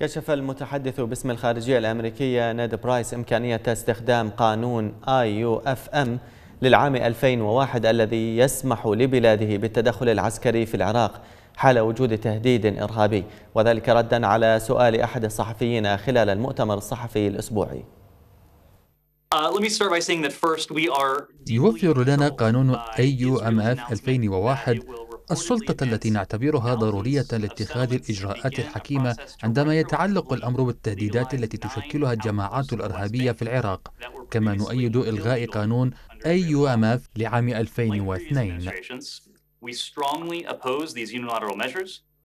كشف المتحدث باسم الخارجية الأمريكية ناد برايس إمكانية استخدام قانون IUFM للعام 2001 الذي يسمح لبلاده بالتدخل العسكري في العراق حال وجود تهديد إرهابي وذلك ردا على سؤال أحد الصحفيين خلال المؤتمر الصحفي الأسبوعي uh, يوفر لنا قانون أف 2001 السلطة التي نعتبرها ضرورية لاتخاذ الإجراءات الحكيمة عندما يتعلق الأمر بالتهديدات التي تشكلها الجماعات الإرهابية في العراق كما نؤيد إلغاء قانون AUMF لعام 2002